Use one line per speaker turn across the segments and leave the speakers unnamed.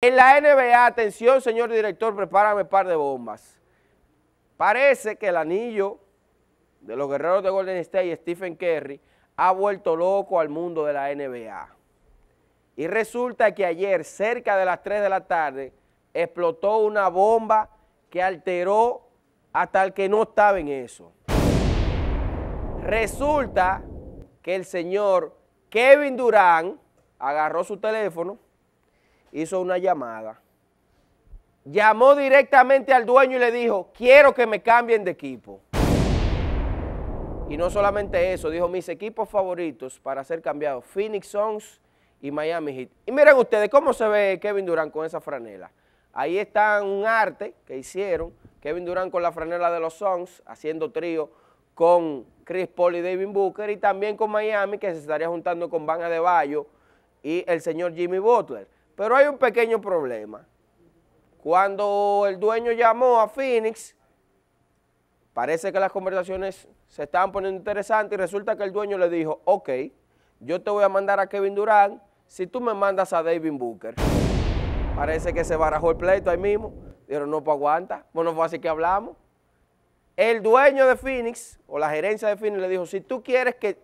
En la NBA, atención señor director, prepárame un par de bombas. Parece que el anillo de los guerreros de Golden State y Stephen Curry ha vuelto loco al mundo de la NBA. Y resulta que ayer, cerca de las 3 de la tarde, explotó una bomba que alteró hasta el que no estaba en eso. Resulta que el señor Kevin Durán agarró su teléfono, hizo una llamada, llamó directamente al dueño y le dijo, quiero que me cambien de equipo. Y no solamente eso, dijo mis equipos favoritos para ser cambiados, Phoenix Suns y Miami Heat. Y miren ustedes cómo se ve Kevin Durant con esa franela. Ahí está un arte que hicieron, Kevin Durant con la franela de los Suns, haciendo trío con Chris Paul y David Booker, y también con Miami, que se estaría juntando con de Bayo y el señor Jimmy Butler. Pero hay un pequeño problema. Cuando el dueño llamó a Phoenix, parece que las conversaciones se estaban poniendo interesantes y resulta que el dueño le dijo, ok, yo te voy a mandar a Kevin Durant si tú me mandas a David Booker. Parece que se barajó el pleito ahí mismo. Dijeron, no, pues aguanta. Bueno, pues fue así que hablamos. El dueño de Phoenix, o la gerencia de Phoenix, le dijo, si tú quieres que,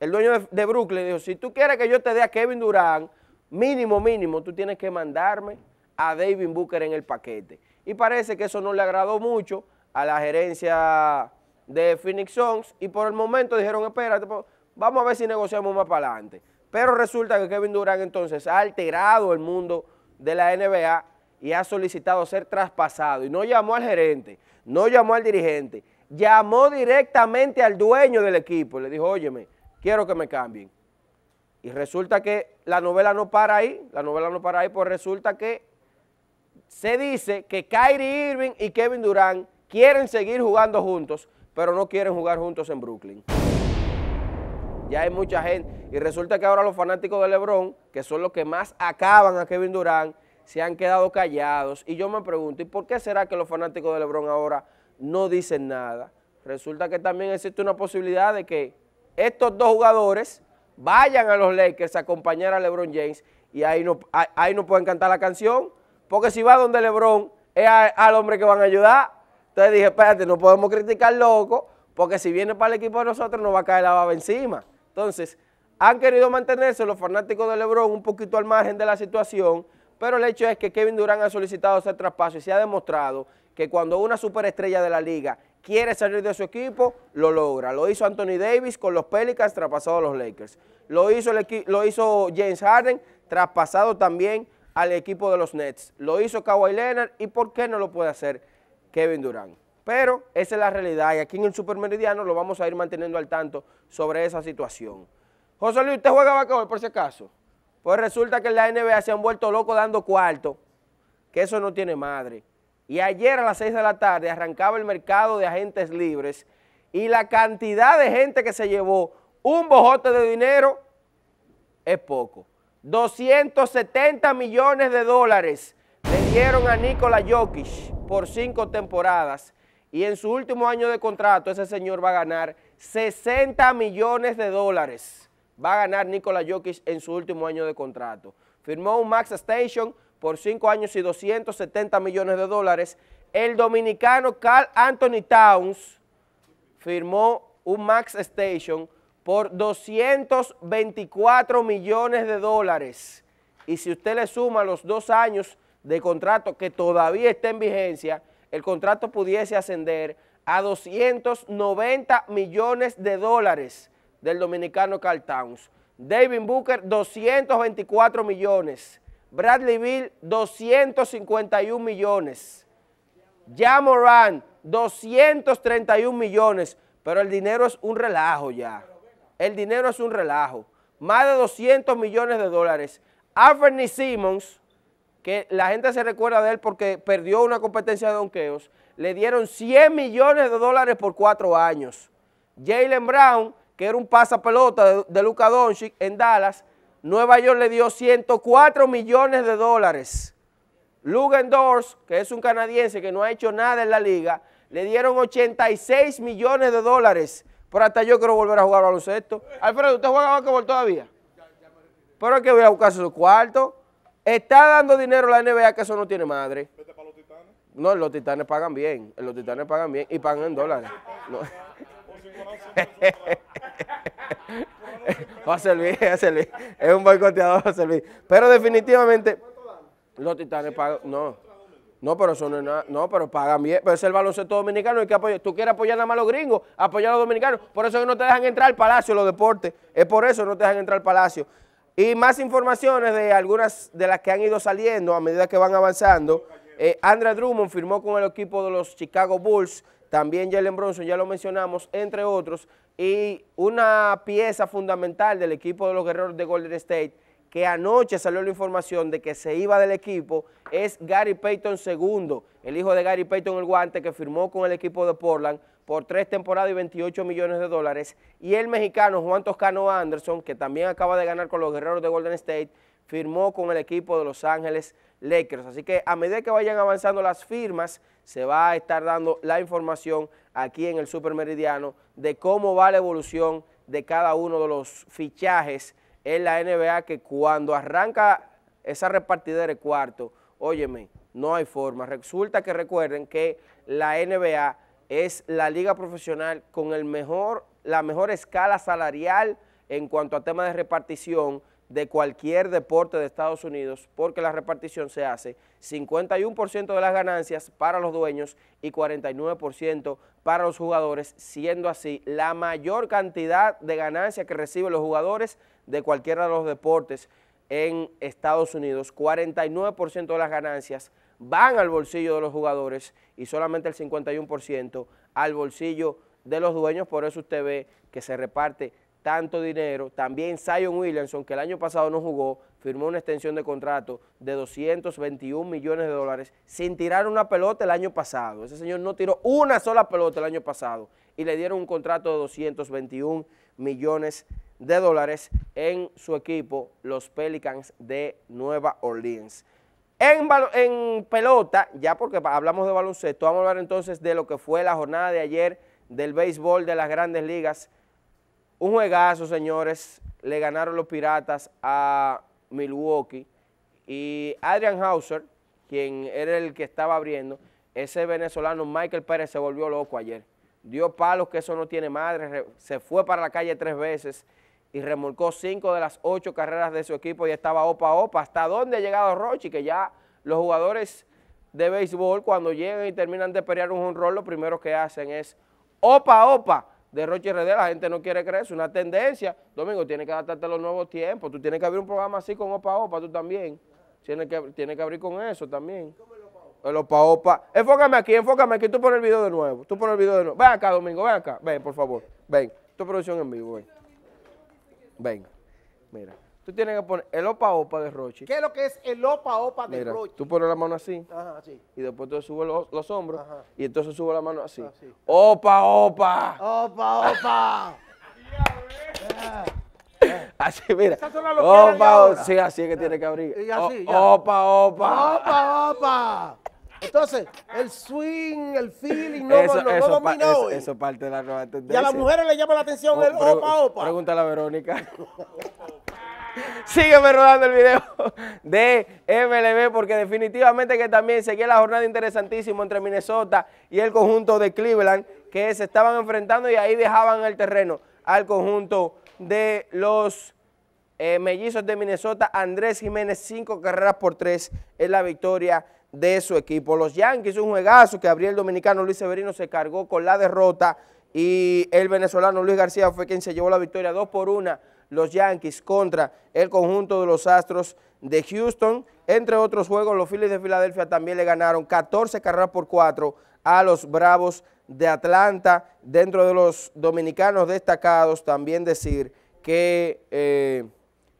el dueño de, Brooklyn le dijo, si tú quieres que yo te dé a Kevin Durant, mínimo, mínimo, tú tienes que mandarme a David Booker en el paquete. Y parece que eso no le agradó mucho a la gerencia de Phoenix Suns y por el momento dijeron, espérate, pues, vamos a ver si negociamos más para adelante. Pero resulta que Kevin Durant entonces ha alterado el mundo de la NBA y ha solicitado ser traspasado. Y no llamó al gerente, no llamó al dirigente, llamó directamente al dueño del equipo. Le dijo, óyeme, quiero que me cambien. Y resulta que la novela no para ahí, la novela no para ahí, pues resulta que se dice que Kyrie Irving y Kevin Durant quieren seguir jugando juntos, pero no quieren jugar juntos en Brooklyn. Ya hay mucha gente. Y resulta que ahora los fanáticos de LeBron, que son los que más acaban a Kevin Durant, se han quedado callados. Y yo me pregunto, ¿y por qué será que los fanáticos de LeBron ahora no dicen nada? Resulta que también existe una posibilidad de que estos dos jugadores vayan a los Lakers a acompañar a LeBron James y ahí no, ahí no pueden cantar la canción, porque si va donde LeBron es al hombre que van a ayudar. Entonces dije, espérate, no podemos criticar loco, porque si viene para el equipo de nosotros nos va a caer la baba encima. Entonces, han querido mantenerse los fanáticos de LeBron un poquito al margen de la situación, pero el hecho es que Kevin Durant ha solicitado ese traspaso y se ha demostrado que cuando una superestrella de la liga quiere salir de su equipo, lo logra. Lo hizo Anthony Davis con los Pelicans, traspasado a los Lakers. Lo hizo, lo hizo James Harden, traspasado también al equipo de los Nets. Lo hizo Kawhi Leonard y ¿por qué no lo puede hacer Kevin Durant? Pero esa es la realidad y aquí en el Supermeridiano lo vamos a ir manteniendo al tanto sobre esa situación. José Luis, ¿usted juega vaquebol por si acaso? Pues resulta que la NBA se han vuelto locos dando cuarto, que eso no tiene madre y ayer a las 6 de la tarde arrancaba el mercado de agentes libres y la cantidad de gente que se llevó un bojote de dinero es poco. 270 millones de dólares le dieron a Nikola Jokic por cinco temporadas y en su último año de contrato ese señor va a ganar 60 millones de dólares. Va a ganar Nikola Jokic en su último año de contrato. Firmó un Max Station por 5 años y 270 millones de dólares, el dominicano Carl Anthony Towns firmó un Max Station por 224 millones de dólares. Y si usted le suma los dos años de contrato que todavía está en vigencia, el contrato pudiese ascender a 290 millones de dólares del dominicano Carl Towns. David Booker, 224 millones. Bradley Bill, 251 millones. Ya Moran, 231 millones. Pero el dinero es un relajo ya. El dinero es un relajo. Más de 200 millones de dólares. Anthony Simmons, que la gente se recuerda de él porque perdió una competencia de donqueos, le dieron 100 millones de dólares por cuatro años. Jalen Brown, que era un pasapelota de, de Luka Doncic en Dallas, Nueva York le dio 104 millones de dólares. Lugendors, que es un canadiense que no ha hecho nada en la liga, le dieron 86 millones de dólares. Pero hasta yo quiero volver a jugar baloncesto. Alfredo, ¿usted juega baloncesto todavía? Pero es que voy a buscar su cuarto. Está dando dinero la NBA que eso no tiene madre. No, los titanes pagan bien. Los titanes pagan bien y pagan en dólares. No. José Luis, a servir. es un boicoteador a servir. Pero definitivamente los titanes pagan, no, no, pero eso no no, pero pagan bien, pero es el baloncesto dominicano, hay que apoyar, tú quieres apoyar nada más a los gringos, apoyar a los dominicanos, por eso que no te dejan entrar al Palacio los deportes, es por eso no te dejan entrar al Palacio. Y más informaciones de algunas de las que han ido saliendo a medida que van avanzando. Eh, Andrea Drummond firmó con el equipo de los Chicago Bulls también Jalen Bronson, ya lo mencionamos, entre otros, y una pieza fundamental del equipo de los guerreros de Golden State, que anoche salió la información de que se iba del equipo, es Gary Payton II, el hijo de Gary Payton el guante que firmó con el equipo de Portland por tres temporadas y 28 millones de dólares, y el mexicano Juan Toscano Anderson, que también acaba de ganar con los guerreros de Golden State, firmó con el equipo de Los Ángeles Lakers. Así que a medida que vayan avanzando las firmas, se va a estar dando la información aquí en el Supermeridiano de cómo va la evolución de cada uno de los fichajes en la NBA, que cuando arranca esa repartidera de cuarto, óyeme, no hay forma. Resulta que recuerden que la NBA es la liga profesional con el mejor, la mejor escala salarial en cuanto a tema de repartición de cualquier deporte de Estados Unidos porque la repartición se hace 51% de las ganancias para los dueños y 49% para los jugadores, siendo así la mayor cantidad de ganancias que reciben los jugadores de cualquiera de los deportes en Estados Unidos. 49% de las ganancias van al bolsillo de los jugadores y solamente el 51% al bolsillo de los dueños, por eso usted ve que se reparte tanto dinero. También Zion Williamson, que el año pasado no jugó, firmó una extensión de contrato de 221 millones de dólares sin tirar una pelota el año pasado. Ese señor no tiró una sola pelota el año pasado y le dieron un contrato de 221 millones de dólares en su equipo, los Pelicans de Nueva Orleans. En, en pelota, ya porque hablamos de baloncesto, vamos a hablar entonces de lo que fue la jornada de ayer del béisbol de las grandes ligas, un juegazo, señores. Le ganaron los Piratas a Milwaukee. Y Adrian Hauser, quien era el que estaba abriendo, ese venezolano Michael Pérez se volvió loco ayer. Dio palos que eso no tiene madre, se fue para la calle tres veces y remolcó cinco de las ocho carreras de su equipo y estaba opa opa. ¿Hasta dónde ha llegado Rochi? Que ya los jugadores de béisbol cuando llegan y terminan de pelear un honrón, lo primero que hacen es opa opa de Roche RD, la gente no quiere creer, es una tendencia. Domingo, tienes que adaptarte a los nuevos tiempos, tú tienes que abrir un programa así con Opa Opa, tú también. Tienes que, que abrir con eso también. El Opa Opa. Enfócame aquí, enfócame aquí, tú pones el video de nuevo, tú pones el video de nuevo. Ven acá, Domingo, ven acá, ven, por favor, ven. Tu producción en vivo, ven. Ven, mira. Tú tienes que poner el opa opa de Rochi. ¿Qué es lo que es el opa opa de Mira, Rochi? Tú pones la mano así. Ajá, sí. Y después tú subes los, los hombros. Ajá. Y entonces subes la mano así. Ah, opa opa. Opa opa. Así, mira. opa, opa. Sí, así es que tiene que abrir. Y así, Opa, opa. Opa, opa. Entonces, el swing, el feeling, no, eso, no, eso, no eso, parte de la nueva tendencia. Y a las mujeres les llama la atención oh, el opa, opa. Pregúntale a Verónica. Sígueme rodando el video de MLB porque definitivamente que también seguía la jornada interesantísima entre Minnesota y el conjunto de Cleveland que se estaban enfrentando y ahí dejaban el terreno al conjunto de los eh, mellizos de Minnesota. Andrés Jiménez, cinco carreras por tres en la victoria de su equipo. Los Yankees, un juegazo que abrió el dominicano Luis Severino, se cargó con la derrota y el venezolano Luis García fue quien se llevó la victoria 2 por 1 los Yankees contra el conjunto de los Astros de Houston. Entre otros juegos, los Phillies de Filadelfia también le ganaron 14 carreras por 4 a los Bravos de Atlanta. Dentro de los dominicanos destacados, también decir que eh,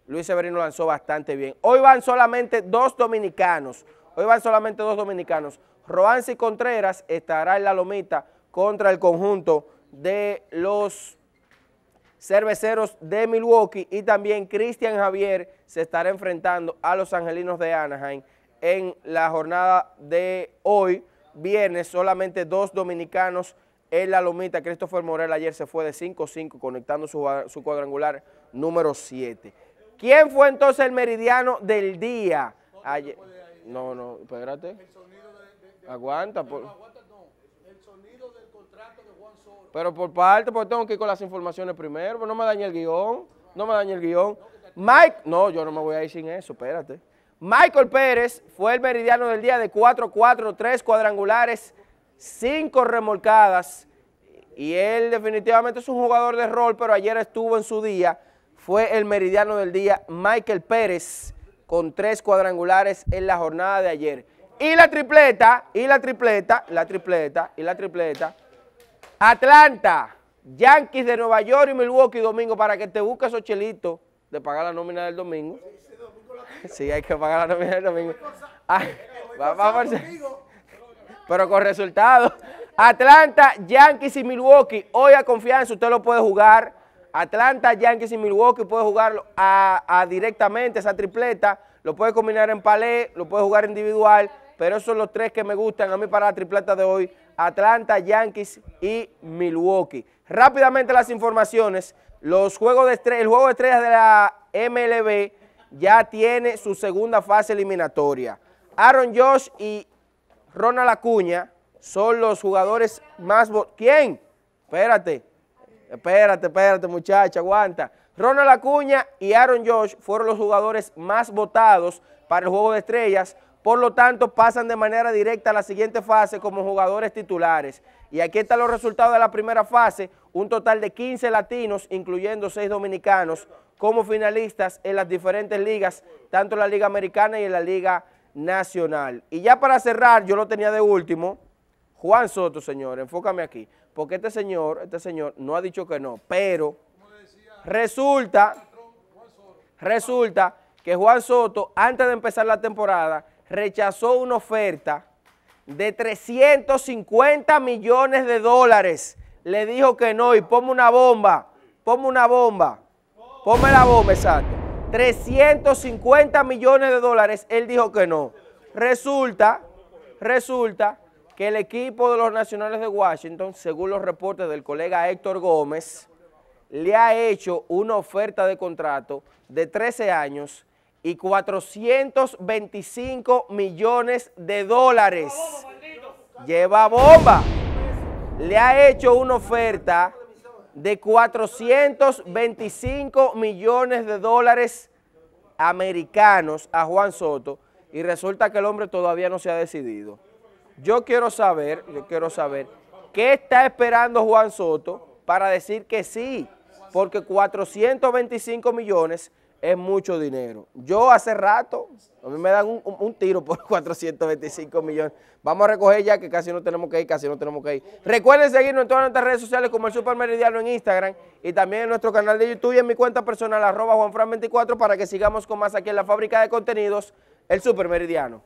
Luis Severino lanzó bastante bien. Hoy van solamente dos dominicanos. Hoy van solamente dos dominicanos. Roansi Contreras estará en la lomita contra el conjunto de los cerveceros de Milwaukee y también Cristian Javier se estará enfrentando a los angelinos de Anaheim en la jornada de hoy, viernes, solamente dos dominicanos en la lomita. Christopher Morel ayer se fue de 5-5 conectando su, cuadrangular número 7. ¿Quién fue entonces el meridiano del día? no, no, espérate. Aguanta. Por, pero por parte, porque tengo que ir con las informaciones primero, pues no me dañe el guión, no me dañe el guión. Mike, no, yo no me voy a ir sin eso, espérate. Michael Pérez fue el meridiano del día de 4-4, 3 cuadrangulares, 5 remolcadas. Y él definitivamente es un jugador de rol, pero ayer estuvo en su día. Fue el meridiano del día Michael Pérez con 3 cuadrangulares en la jornada de ayer. Y la tripleta, y la tripleta, la tripleta, y la tripleta Atlanta, Yankees de Nueva York y Milwaukee domingo para que te busques esos chelitos de pagar la nómina del domingo. Sí, hay que pagar la nómina del domingo. pero con resultado Atlanta, Yankees y Milwaukee. Hoy a confianza usted lo puede jugar. Atlanta, Yankees y Milwaukee puede jugar a, directamente esa tripleta. Lo puede combinar en palé, lo puede jugar individual pero esos son los tres que me gustan a mí para la tripleta de hoy, Atlanta, Yankees y Milwaukee. Rápidamente las informaciones, el juego de estrellas de la MLB ya tiene su segunda fase eliminatoria. Aaron Josh y Ronald Acuña son los jugadores más... ¿Quién? Espérate, espérate, espérate muchacha, aguanta. Ronald Acuña y Aaron Josh fueron los jugadores más votados para el Juego de Estrellas por lo tanto, pasan de manera directa a la siguiente fase como jugadores titulares. Y aquí están los resultados de la primera fase, un total de 15 latinos, incluyendo 6 dominicanos, como finalistas en las diferentes ligas, tanto en la Liga Americana y en la Liga Nacional. Y ya para cerrar, yo lo tenía de último, Juan Soto, señor, enfócame aquí, porque este señor, este señor no ha dicho que no, pero resulta, resulta que Juan Soto, antes de empezar la temporada, rechazó una oferta de 350 millones de dólares. Le dijo que no y ponme una bomba, ponme una bomba, ponme la bomba, exacto. 350 millones de dólares, él dijo que no. Resulta, resulta que el equipo de los nacionales de Washington, según los reportes del colega Héctor Gómez, le ha hecho una oferta de contrato de 13 años y 425 millones de dólares. Lleva bomba. Le ha hecho una oferta de 425 millones de dólares americanos a Juan Soto y resulta que el hombre todavía no se ha decidido. Yo quiero saber, yo quiero saber, ¿qué está esperando Juan Soto para decir que sí? Porque 425 millones es mucho dinero. Yo hace rato, a mí me dan un, tiro por 425 millones. Vamos a recoger ya que casi no tenemos que ir, casi no tenemos que ir. Recuerden seguirnos en todas nuestras redes sociales como el Supermeridiano en Instagram y también en nuestro canal de YouTube y en mi cuenta personal arroba juanfran24 para que sigamos con más aquí en la fábrica de contenidos, el Super Meridiano.